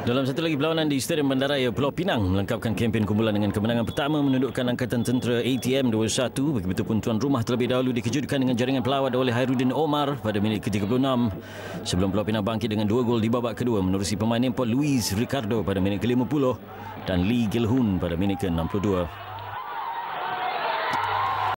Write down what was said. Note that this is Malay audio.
Dalam satu lagi perlawanan di Stadium Bandaraya Pulau Pinang melengkapkan kempen kumpulan dengan kemenangan pertama menundukkan angkatan tentera ATM 21 begitu pun tuan rumah terlebih dahulu dikejutkan dengan jaringan pelawat oleh Hairuddin Omar pada minit ke-36 sebelum Pulau Pinang bangkit dengan dua gol di babak kedua menerusi pemain import Luis Ricardo pada minit ke-50 dan Lee Gilhun pada minit ke-62.